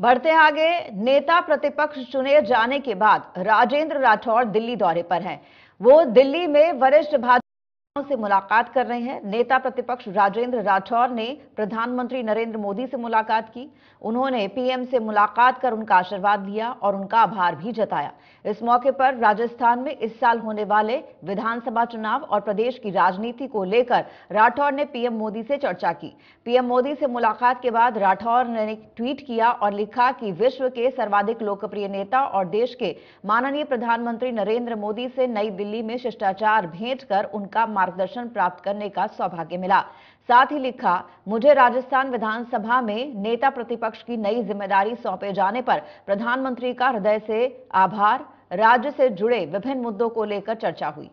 बढ़ते आगे नेता प्रतिपक्ष चुने जाने के बाद राजेंद्र राठौर दिल्ली दौरे पर हैं वो दिल्ली में वरिष्ठ भाजपा से मुलाकात कर रहे हैं नेता प्रतिपक्ष राजेंद्र राठौर ने प्रधानमंत्री नरेंद्र मोदी से मुलाकात की उन्होंने पीएम से मुलाकात कर उनका आशीर्वाद लिया और उनका आभार भी जताया इस मौके पर राजस्थान में इस साल होने वाले विधानसभा चुनाव और प्रदेश की राजनीति को लेकर राठौर ने पीएम मोदी से चर्चा की पीएम मोदी से मुलाकात के बाद राठौर ने ट्वीट किया और लिखा कि विश्व के सर्वाधिक लोकप्रिय नेता और देश के माननीय प्रधानमंत्री नरेंद्र मोदी से नई दिल्ली में शिष्टाचार भेंट कर उनका मार्गदर्शन प्राप्त करने का सौभाग्य मिला साथ ही लिखा मुझे राजस्थान विधानसभा में नेता प्रतिपक्ष की नई जिम्मेदारी सौंपे जाने पर प्रधानमंत्री का हृदय से आभार राज्य से जुड़े विभिन्न मुद्दों को लेकर चर्चा हुई